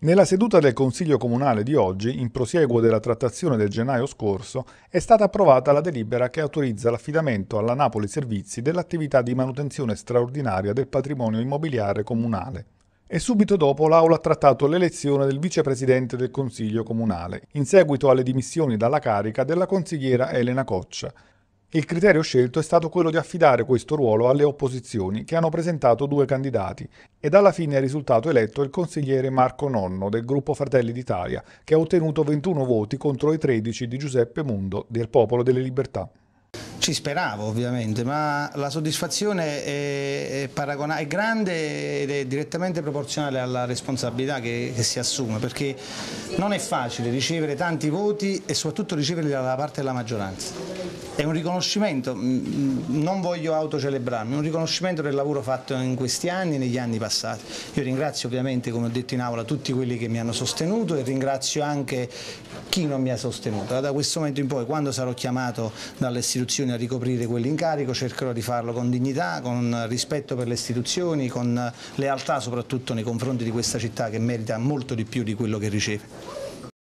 Nella seduta del Consiglio Comunale di oggi, in prosieguo della trattazione del gennaio scorso, è stata approvata la delibera che autorizza l'affidamento alla Napoli Servizi dell'attività di manutenzione straordinaria del patrimonio immobiliare comunale. E subito dopo l'Aula ha trattato l'elezione del vicepresidente del Consiglio Comunale, in seguito alle dimissioni dalla carica della consigliera Elena Coccia, il criterio scelto è stato quello di affidare questo ruolo alle opposizioni che hanno presentato due candidati ed alla fine è risultato eletto il consigliere Marco Nonno del gruppo Fratelli d'Italia che ha ottenuto 21 voti contro i 13 di Giuseppe Mundo del Popolo delle Libertà. Ci speravo ovviamente, ma la soddisfazione è, è, grande ed è direttamente proporzionale alla responsabilità che, che, si assume, perché non è facile ricevere tanti voti e soprattutto riceverli dalla parte della maggioranza è un riconoscimento, mm, mm, non voglio autocelebrarmi, è un riconoscimento del lavoro fatto in questi anni e negli anni passati. Io ringrazio ovviamente, come ho detto in aula, tutti quelli che mi hanno sostenuto e ringrazio anche chi non mi ha sostenuto. Da questo momento in poi, quando sarò chiamato dalle istituzioni a ricoprire quell'incarico, cercherò di farlo con dignità, con rispetto per le istituzioni, con lealtà soprattutto nei confronti di questa città che merita molto di più di quello che riceve.